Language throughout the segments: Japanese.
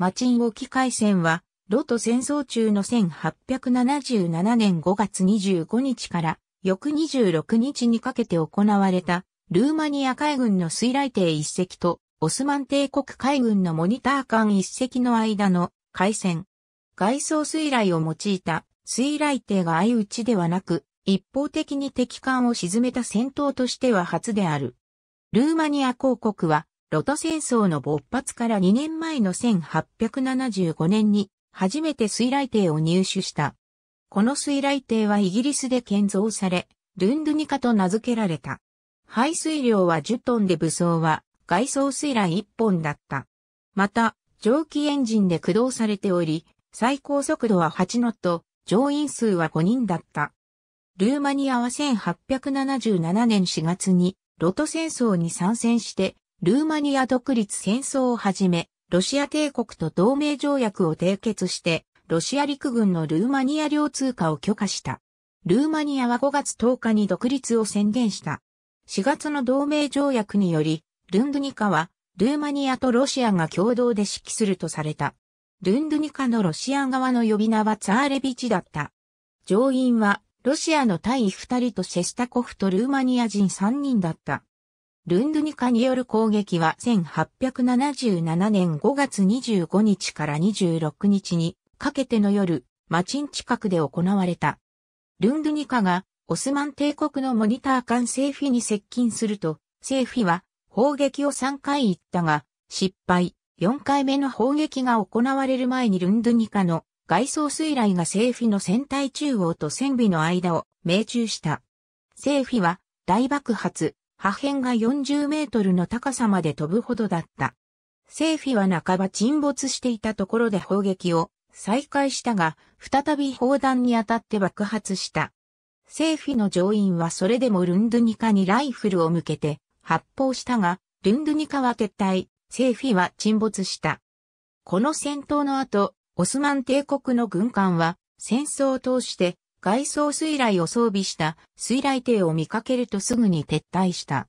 マチン沖海戦は、ロト戦争中の1877年5月25日から翌26日にかけて行われた、ルーマニア海軍の水雷艇一隻と、オスマン帝国海軍のモニター艦一隻の間の海戦。外装水雷を用いた水雷艇が相打ちではなく、一方的に敵艦を沈めた戦闘としては初である。ルーマニア公国はロト戦争の勃発から2年前の1875年に初めて水雷艇を入手した。この水雷艇はイギリスで建造され、ルンドニカと名付けられた。排水量は10トンで武装は外装水雷1本だった。また、蒸気エンジンで駆動されており、最高速度は8ノット、乗員数は5人だった。ルーマニアは1877年4月にロト戦争に参戦してルーマニア独立戦争をはじめ、ロシア帝国と同盟条約を締結して、ロシア陸軍のルーマニア領通貨を許可した。ルーマニアは5月10日に独立を宣言した。4月の同盟条約により、ルンドゥニカは、ルーマニアとロシアが共同で指揮するとされた。ルンドゥニカのロシア側の呼び名はツァーレビチだった。上院は、ロシアの対二人とシェスタコフとルーマニア人3人だった。ルンドニカによる攻撃は1877年5月25日から26日にかけての夜、マチン近くで行われた。ルンドニカがオスマン帝国のモニター艦セーフィに接近すると、セーフィは砲撃を3回行ったが、失敗。4回目の砲撃が行われる前にルンドニカの外装水雷がセーフィの船体中央と船尾の間を命中した。セーフィは大爆発、破片が40メートルの高さまで飛ぶほどだった。セーフィは半ば沈没していたところで砲撃を再開したが、再び砲弾に当たって爆発した。セーフィの乗員はそれでもルンドゥニカにライフルを向けて発砲したが、ルンドゥニカは撤退、セーフィは沈没した。この戦闘の後、オスマン帝国の軍艦は戦争を通して外装水雷を装備した水雷艇を見かけるとすぐに撤退した。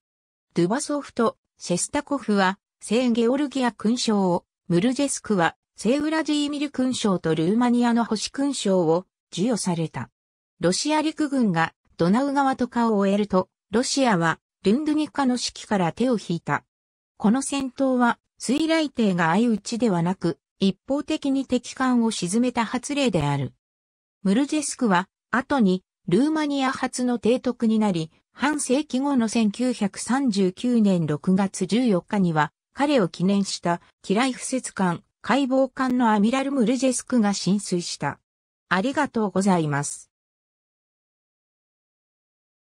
ドゥバソフとシェスタコフは、聖ゲオルギア勲章を、ムルジェスクは、聖ウラジーミル勲章とルーマニアの星勲章を授与された。ロシア陸軍がドナウ川とかを終えると、ロシアはルンドゥニカの指揮から手を引いた。この戦闘は水雷艇が相打ちではなく、一方的に敵艦を沈めた発令である。ムルジェスクは後に、ルーマニア初の提督になり、半世紀後の1939年6月14日には、彼を記念した機雷不設艦、解剖艦のアミラル・ムルジェスクが浸水した。ありがとうございます。